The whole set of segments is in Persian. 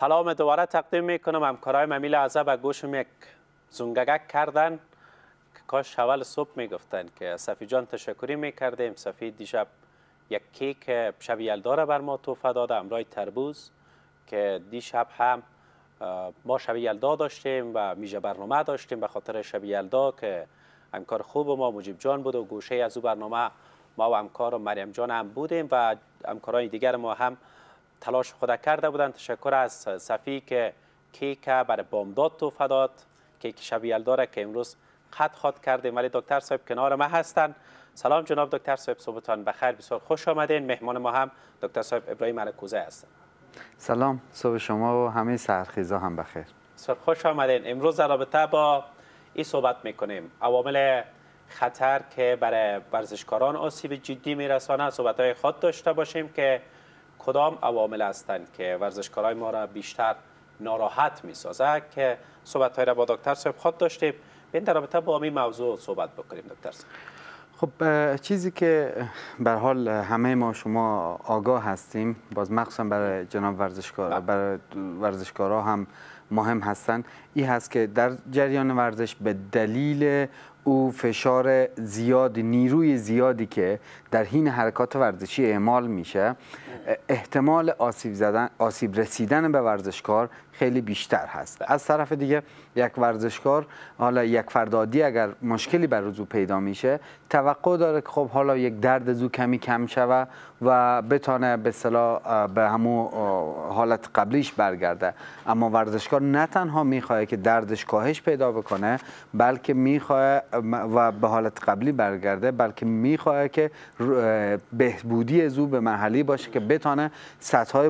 سلام دوباره تقدیم میکنم همکارای ممیل به گوشم یک زنگگک کردن که کاش اول صبح میگفتن که صفی جان تشکری میکردیم صفی دیشب یک کیک شب بر ما توفه داده امرای تربوز که دیشب هم ما شب یلدا داشتیم و میجه برنامه داشتیم به خاطر شب یلدا که همکار خوب ما مجیب جان بود و گوشه از او برنامه ما و همکار و مریم جان هم بودیم و همکارای دیگر ما هم تلاش خود کرده بودند تشکر از صفی که کیک برای بامداد تو داد کیک شبیه که امروز خط خواد کردیم ولی دکتر صاحب کنار ما هستند سلام جناب دکتر صاحب صبحتان بخیر بسیار خوش آمدین مهمان ما هم دکتر صاحب ابراهیم علکوزه است. سلام صبح شما و همه سرخیزا هم بخیر بسیار خوش آمدین امروز در رابطه با این صحبت میکنیم عوامل خطر که برای ورزشکاران آسیب جدی میرسانه صحبت های خود داشته باشیم که کدام عوامل هستند که ورزشکارای ما را بیشتر ناراحت می سازد که صحبت های را با دکتر صاحب خود داشتیم به در رابطه با همین موضوع صحبت بکنیم دکتر صاحب خب چیزی که به حال همه ما شما آگاه هستیم باز مخصوصا برای جناب ورزشکار بله. برای ورزشکارا هم مهم هستن این هست که در جریان ورزش به دلیل او فشار زیادی نیروی زیادی که در حین حرکات ورزشی اعمال میشه احتمال آسیب, زدن، آسیب رسیدن به ورزشکار خیلی بیشتر هست از طرف دیگه یک ورزشکار حالا یک فردادی اگر مشکلی بر روزو پیدا میشه توقع داره که خب حالا یک درد زو کمی کم شوه و بتانه به صلاح به همون حالت قبلیش برگرده اما ورزشکار نه تنها میخواه که دردش کاهش پیدا بکنه بلکه میخواه و به حالت قبلی برگرده بلکه میخواه که بهبودی او به محلی باشه که بتانه سطح های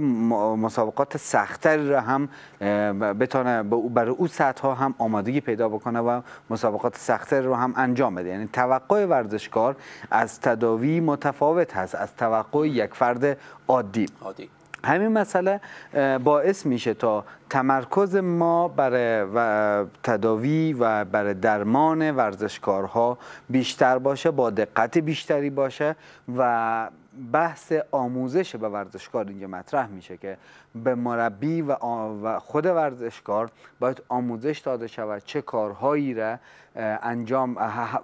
مسابقات سختتری را هم بتانه برای او سطح ها هم آمادگی پیدا بکنه و مسابقات سختتری رو هم انجام بده یعنی توقع ورزشکار از تداوی متفاوت هست از توقع یک فرد عادی, عادی. همین مسئله باعث میشه تا تمرکز ما برای و تداوی و برای درمان ورزشکارها بیشتر باشه با دقت بیشتری باشه و بحث آموزش به ورزشکار اینجا مطرح میشه که به مربی و خود ورزشکار باید آموزش داده شود چه کارهایی را انجام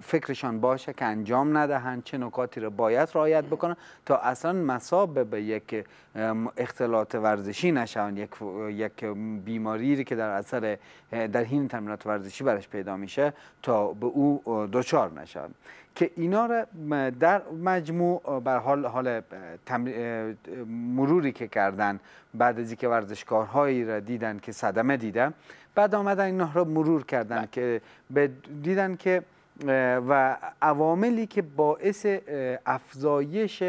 فکرشان باشه که انجام ندهند چه نکاتی را باید رعایت بکنن تا اصلا مسابه به یک اختلاط ورزشی نشوند یک یک بیماری که در اثر در این تمرینات ورزشی برش پیدا میشه تا به او دچار نشوند که اینا را در مجموع بر حال حال مروری که کردن بعد از اینکه ورزشکارهایی را دیدن که صدمه دیدن بعد آمدن اینا را مرور کردن بله. که دیدن که و عواملی که باعث افزایش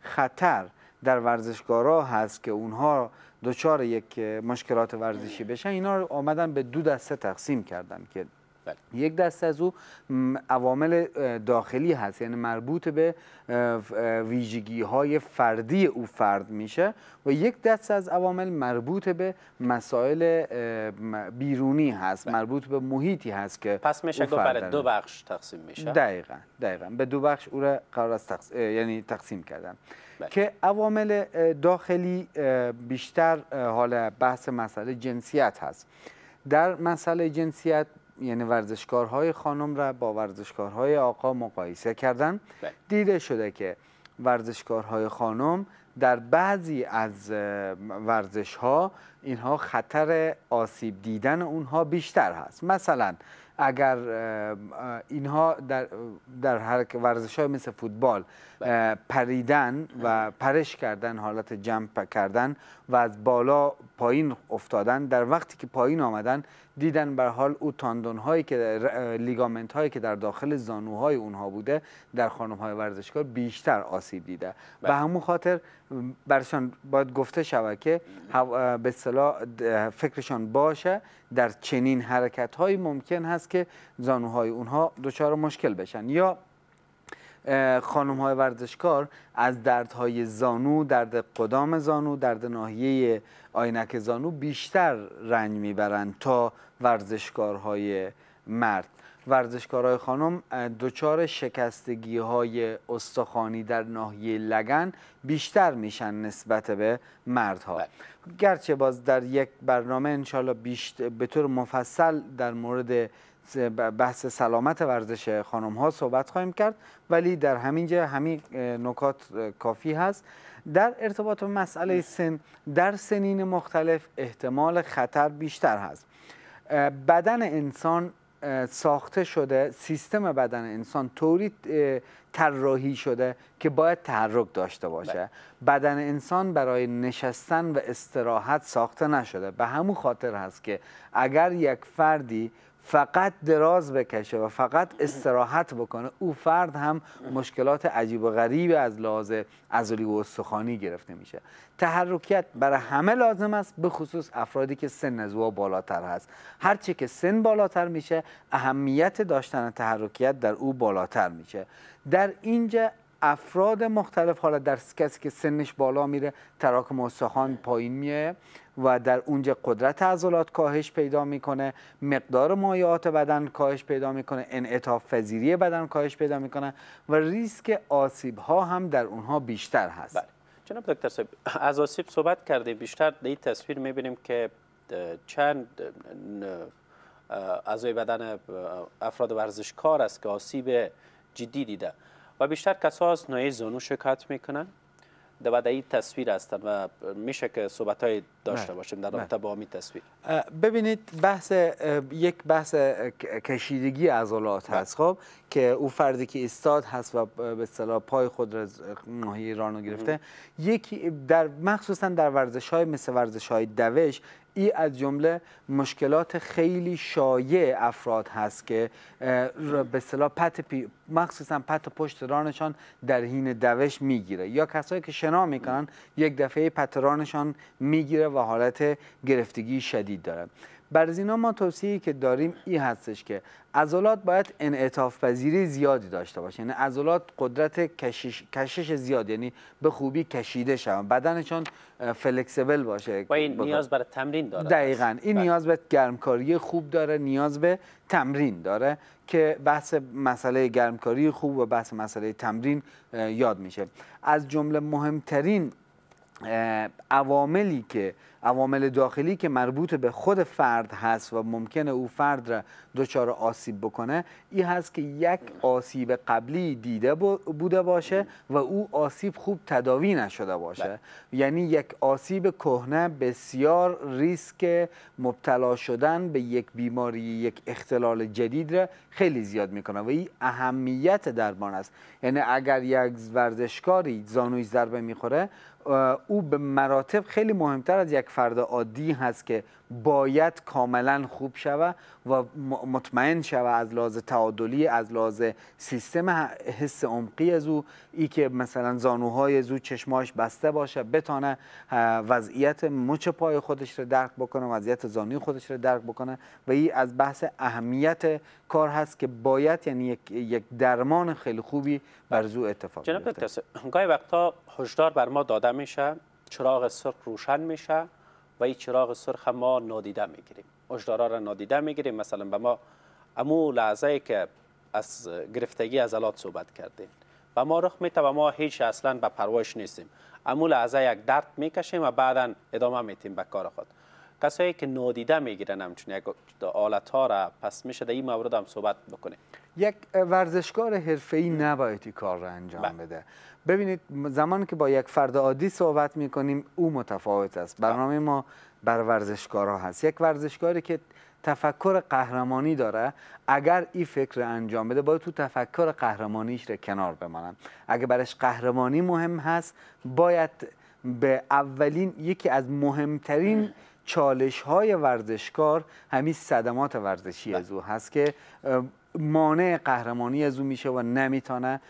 خطر در ورزشکارا هست که اونها دچار یک مشکلات ورزشی بشن اینا رو آمدن به دو دسته تقسیم کردن که بله. یک دست از او عوامل داخلی هست یعنی مربوط به ویژگی های فردی او فرد میشه و یک دست از عوامل مربوط به مسائل بیرونی هست بله. مربوط به محیطی هست که پس میشه برای بله، دو بخش تقسیم میشه دقیقا دقیقا به دو بخش او را قرار است تقسیم، یعنی تقسیم کردن بله. که عوامل داخلی بیشتر حال بحث مسئله جنسیت هست در مسئله جنسیت یعنی ورزشکارهای خانم را با ورزشکارهای آقا مقایسه کردن بله. دیده شده که ورزشکارهای خانم در بعضی از ورزشها اینها خطر آسیب دیدن اونها بیشتر هست مثلا اگر اینها در, در هر ورزش های مثل فوتبال بله. پریدن و پرش کردن حالت جمپ کردن و از بالا پایین افتادن در وقتی که پایین آمدن دیدن بر حال او تاندون هایی که لیگامنت هایی که در داخل زانوهای اونها بوده در خانم های ورزشکار بیشتر آسیب دیده و بله. همون خاطر برشان باید گفته شود که به صلاح فکرشان باشه در چنین حرکت هایی ممکن هست که زانوهای اونها دچار مشکل بشن یا خانم های ورزشکار از های زانو، درد قدام زانو، درد ناحیه آینک زانو بیشتر رنج میبرند تا ورزشکارهای مرد ورزشکارهای خانم دچار شکستگی های استخوانی در ناحیه لگن بیشتر میشن نسبت به مردها بله. گرچه باز در یک برنامه انشالله به طور مفصل در مورد بحث سلامت ورزش خانم ها صحبت خواهیم کرد ولی در همین جا همین نکات کافی هست در ارتباط به مسئله سن در سنین مختلف احتمال خطر بیشتر هست بدن انسان ساخته شده سیستم بدن انسان طوری طراحی شده که باید تحرک داشته باشه بله. بدن انسان برای نشستن و استراحت ساخته نشده به همون خاطر هست که اگر یک فردی فقط دراز بکشه و فقط استراحت بکنه او فرد هم مشکلات عجیب و غریب از لحاظ عضلی و استخوانی گرفته میشه تحرکیت برای همه لازم است به خصوص افرادی که سن از بالاتر هست هرچه که سن بالاتر میشه اهمیت داشتن تحرکیت در او بالاتر میشه در اینجا افراد مختلف حالا در کسی که سنش بالا میره تراکم استخوان پایین میه و در اونجا قدرت عضلات کاهش پیدا میکنه مقدار مایعات بدن کاهش پیدا میکنه انعطاف پذیری بدن کاهش پیدا میکنه و ریسک آسیب ها هم در اونها بیشتر هست بله. جناب دکتر صاحب از آسیب صحبت کرده بیشتر در این تصویر میبینیم که چند اعضای بدن افراد ورزشکار است که آسیب جدی دیده و بیشتر کسا از نوعی زانو شکایت میکنن در این تصویر هستن و میشه که صحبت های داشته بله. باشیم در بله. رابطه با همین تصویر ببینید بحث یک بحث کشیدگی عضلات بله. هست خب که او فردی که استاد هست و به اصطلاح پای خود را ناحیه ایران گرفته یکی در مخصوصا در ورزش های مثل ورزش های دوش ای از جمله مشکلات خیلی شایع افراد هست که به اصطلاح پت پی... مخصوصا پت پشت رانشان در حین دوش میگیره یا کسایی که شنا میکنن یک دفعه پت رانشان میگیره و حالت گرفتگی شدید داره بر از اینا ما توصیه‌ای که داریم این هستش که عضلات باید انعطاف پذیری زیادی داشته باشه یعنی عضلات قدرت کشش, کشش زیاد یعنی به خوبی کشیده شون بدنشان فلکسیبل باشه و این نیاز برای تمرین داره دقیقاً بله. این نیاز به گرمکاری خوب داره نیاز به تمرین داره که بحث مسئله گرمکاری خوب و بحث مسئله تمرین یاد میشه از جمله مهمترین عواملی که عوامل داخلی که مربوط به خود فرد هست و ممکنه او فرد را دچار آسیب بکنه این هست که یک آسیب قبلی دیده بوده باشه و او آسیب خوب تداوی نشده باشه بله. یعنی یک آسیب کهنه بسیار ریسک مبتلا شدن به یک بیماری یک اختلال جدید را خیلی زیاد میکنه و این اهمیت درمان است یعنی اگر یک ورزشکاری زانوی ضربه میخوره او به مراتب خیلی مهمتر از یک فرد عادی هست که باید کاملا خوب شوه و مطمئن شوه از لحاظ تعادلی از لحاظ سیستم حس عمقی او ای که مثلا زانوهای زو چشماش بسته باشه بتانه وضعیت مچ پای خودش رو درک بکنه وضعیت زانوی خودش رو درک بکنه و ای از بحث اهمیت کار هست که باید یعنی یک, درمان خیلی خوبی بر زو اتفاق جناب گاهی وقتا هشدار بر ما داده میشه چراغ سرخ روشن میشه و این چراغ سرخ ما نادیده میگیریم هشدارا را نادیده میگیریم مثلا به ما امو لحظه که از گرفتگی عضلات صحبت کردیم و ما رخ میته و ما هیچ اصلا به پرواش نیستیم امو لحظه یک درد میکشیم و بعدا ادامه میتیم به کار خود کسایی که نادیده میگیرن همچون یک حالت ها را پس میشه در این مورد هم صحبت بکنیم یک ورزشکار حرفه‌ای نباید این کار را انجام بله. بده ببینید زمانی که با یک فرد عادی صحبت کنیم او متفاوت است بله. برنامه ما بر ورزشکارها هست یک ورزشکاری که تفکر قهرمانی داره اگر این فکر را انجام بده باید تو تفکر قهرمانیش را کنار بمانم اگر برش قهرمانی مهم هست باید به اولین یکی از مهمترین چالش های ورزشکار همین صدمات ورزشی بله. از او هست که مانع قهرمانی از او میشه و نمیتونه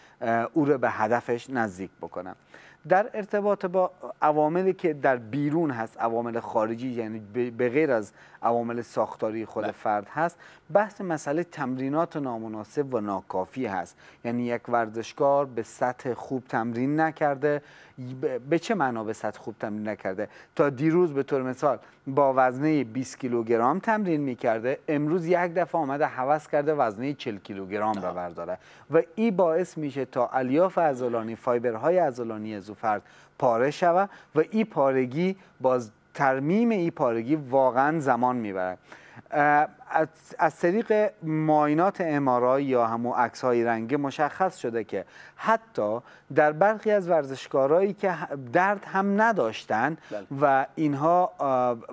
او رو به هدفش نزدیک بکنه در ارتباط با عواملی که در بیرون هست عوامل خارجی یعنی به غیر از عوامل ساختاری خود بله. فرد هست بحث مسئله تمرینات نامناسب و ناکافی هست یعنی یک ورزشکار به سطح خوب تمرین نکرده به چه معنا به سطح خوب تمرین نکرده تا دیروز به طور مثال با وزنه 20 کیلوگرم تمرین میکرده امروز یک دفعه آمده حوض کرده وزنه 40 کیلوگرم را برداره و ای باعث میشه تا الیاف عضلانی فایبرهای عضلانی فرد پاره شود و این پارگی باز ترمیم این پارگی واقعا زمان میبرد از طریق ماینات امارای یا همو عکس های رنگی مشخص شده که حتی در برخی از ورزشکارایی که درد هم نداشتن بله. و اینها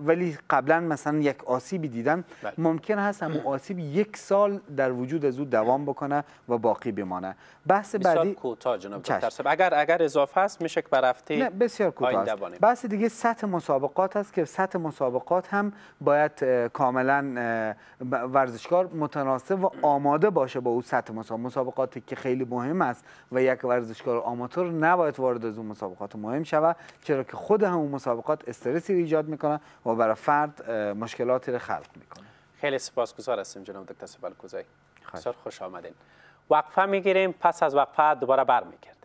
ولی قبلا مثلا یک آسیبی دیدن بله. ممکن هست همون آسیب یک سال در وجود از او دوام بکنه و باقی بمانه بحث بعدی کوتاه اگر اگر اضافه هست میشه که بر نه بسیار کوتاه بحث دیگه سطح مسابقات است که سطح مسابقات هم باید کاملا ورزشکار متناسب و آماده باشه با اون سطح مسابقات مسابقاتی که خیلی مهم است و یک ورزشکار آماتور نباید وارد از اون مسابقات مهم شود چرا که خود هم اون مسابقات استرسی ایجاد میکنه و برای فرد مشکلاتی رو خلق میکنه خیلی سپاسگزار هستیم جناب دکتر سبل کوزایی خوش آمدین وقفه میگیریم پس از وقفه دوباره برمیگردیم